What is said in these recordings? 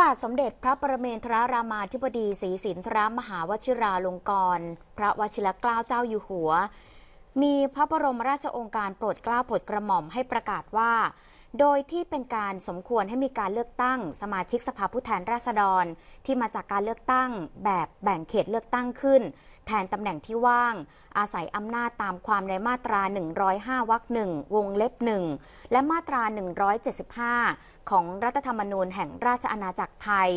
บาทสมเด็จพระประเมนทรรามาธิบดีศรีสินทรมหาวชิราลงกรณพระวชิรเกล้าเจ้าอยู่หัว มีพระบรมราชโองการโปรดเกล้าโปรดกระหม่อมให้ประกาศว่าโดยที่เป็นการสมควรให้มีการเลือกตั้งสมาชิกสภาผู้แทนราษฎรที่มาจากการเลือกตั้งแบบแบ่งเขตเลือกตั้งขึ้น แทนตำแหน่งที่ว่าง อาศัยอำนาจตามความใน มาตรา 105 วรรคหนึ่ง วงเล็บหนึ่ง และมาตรา 175 ของรัฐธรรมนูญแห่งราชอาณาจักรไทย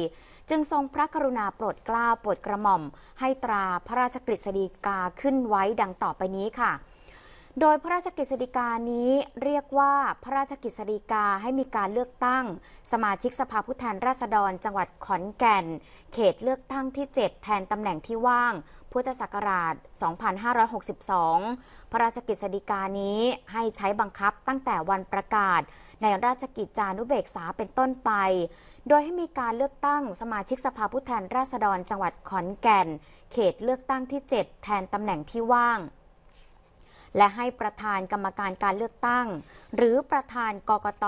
จึงทรงพระกรุณาโปรดเกล้าโปรดกระหม่อม ให้ตราพระราชกฤษฎีกาขึ้นไว้ดังต่อไปนี้ค่ะโดยพระราชกฤษฎีกานี้เรียกว่าพระราชกฤษฎีกาให้มีการเลือกตั้งสมาชิกสภาผู้แทนราษฎรจังหวัดขอนแก่น เขตเลือกตั้งที่ 7 แทนตำแหน่งที่ว่างพุทธศักราช2562พระราชกฤษฎีกานี้ให้ใช้บังคับตั้งแต่วันประกาศ ในราชกิจจานุเบกษาเป็นต้นไป โดยให้มีการเลือกตั้งสมาชิกสภาผู้แทนราษฎรจังหวัดขอนแก่น เขตเลือกตั้งที่ 7 แทนตำแหน่งที่ว่างและให้ประธานกรรมการการเลือกตั้ง หรือประธานกกต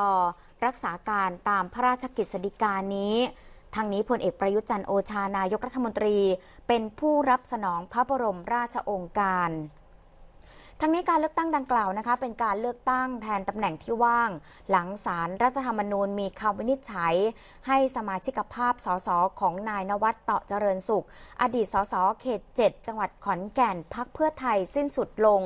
รักษาการตามพระราชกิจสิกานี้ทางนี้พลเอกประยุจันโอชานายกรัฐมนตรี เป็นผู้รับสนองพระบรมราชโองการทั้งนี้การเลือกตั้งดังกล่าวนะคะ เป็นการเลือกตั้งแทนตำแหน่งที่ว่าง หลังสารรัฐธรรมนูญมีคำวินิจฉัย ให้สมาชิกภาพสสของนายนวัดเตาะเจริญสุข อดีตสสเขต 7 จังหวัดขอนแก่นพักเพื่อไทยสิ้นสุดลง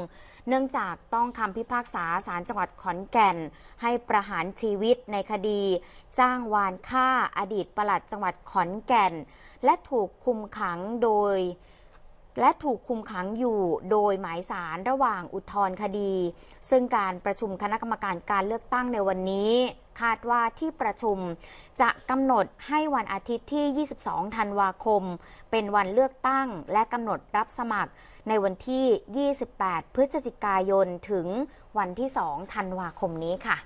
เนื่องจากต้องคำพิพากษาสารจังหวัดขอนแก่น ให้ประหารชีวิตในคดี จ้างวานฆ่าอดีตปลัดจังหวัดขอนแก่น และถูกคุมขังโดยและถูกคุมขังอยู่โดยหมายสารระหว่างอุทธรณ์คดี ซึ่งการประชุมคณะกรรมการการเลือกตั้งในวันนี้ คาดว่าที่ประชุมจะกำหนดให้วันอาทิตย์ที่ 22 ธันวาคม เป็นวันเลือกตั้งและกำหนดรับสมัครในวันที่ 28 พฤศจิกายนถึงวันที่ 2 ธันวาคมนี้ค่ะ